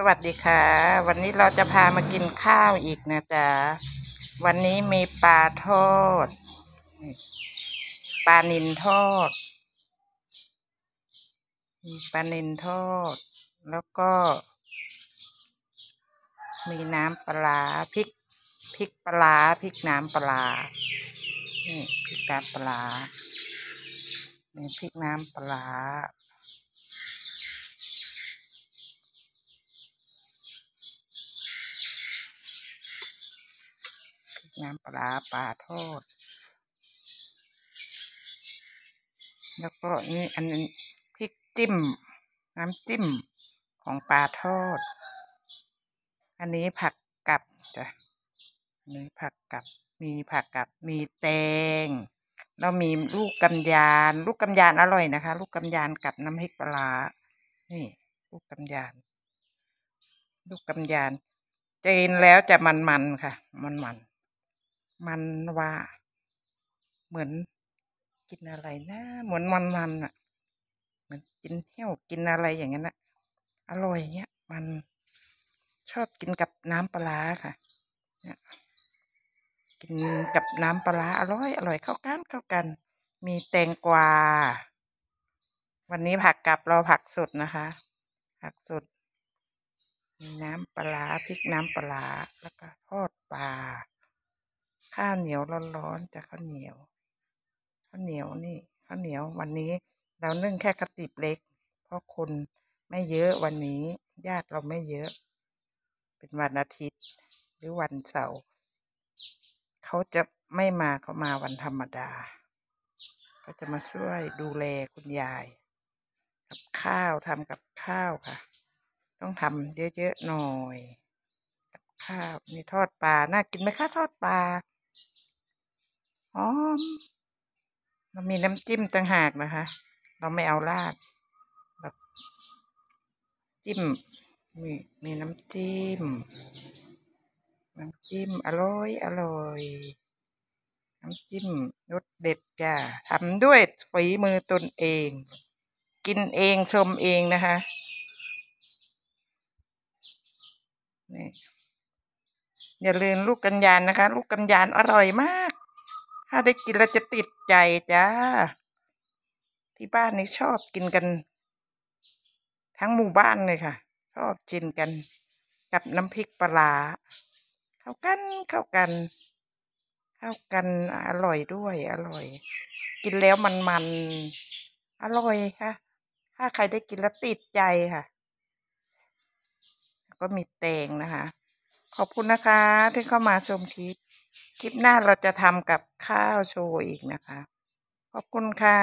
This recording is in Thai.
สวัสดีค่ะ วันนี้เราจะพามากินข้าวอีกนะจ๊ะ วันนี้มีปลาทอดปลานิลทอดมีปลานิลทอดแล้วก็มีน้ำปลาพริกพริกปลาพริกน้ำปลานี่พริกน้ำปลานี่พริกน้ำปลาน้ำปลาปลาทอด แล้วก็นี่อันนี้พริกจิ้ม น้ำจิ้มของปลาทอด อันนี้ผักกับจ้ะอันนี้ผักกับมีผักกับ มีแตงเรามีลูกกำยานลูกกำยานอร่อยนะคะลูกกำยานกับน้ำพริกปลา นี่ ลูกกำยาน ลูกกำยานเจนแล้วจะมันๆค่ะ มันๆมันว่าเหมือนกินอะไรนะเหมือนมันมันอ่ะเหมือนกินเหี้ยวกินอะไรอย่างนั้นนะอร่อยเงี้ยมันชอบกินกับน้ำปลาค่ะเนี่ยกินกับน้ำปลา อร่อยอร่อยเข้ากันเข้ากัน มีแตงกวาวันนี้ผักกับเราผักสดนะคะ ผักสดมีน้ำปลาพริกน้ำปลาแล้วก็ทอดปลาข้าวเหนียวร้อนๆจากข้าวเหนียวข้าวเหนียวนี่ ข้าวเหนียว วันนี้เรานึ่งแค่กระติบเล็ก เพราะคนไม่เยอะวันนี้ ญาติเราไม่เยอะ เป็นวันอาทิตย์หรือวันเสาร์เขาจะไม่มาเขามาวันธรรมดาเขาจะมาช่วยดูแลคุณยาย กับข้าวทำกับข้าวค่ะ ต้องทำเยอะๆหน่อยกับข้าวนี่ทอดปลาน่ากินไหมคะทอดปลามเรามีน้ำจิ้มต่างหากนะคะ เราไม่เอาราดแบบ จิ้มมีมีน้ำจิ้ม น้ำจิ้มอร่อยอร่อย น้ำจิ้มรสเด็ดจ้าทำด้วยฝีมือตนเอง กินเองชมเองนะคะนี่อย่าลืมลูกกัญญาณนะคะ ลูกกัญญาณอร่อยมากถ้าได้กินแล้วจะติดใจจ้าที่บ้านนี้ชอบกินกัน ทั้งหมู่บ้านเลยค่ะ ชอบกินกัน กับน้ำพริกปลาเข้ากันเข้ากันเข้ากันอร่อยด้วย อร่อย กินแล้วมันมันอร่อยค่ะถ้าใครได้กินแล้วติดใจค่ะก็มีแตงนะคะขอบคุณนะคะ ที่เข้ามาชมคลิป คลิปหน้าเราจะทำกับข้าวโชว์อีกนะคะ ขอบคุณค่ะ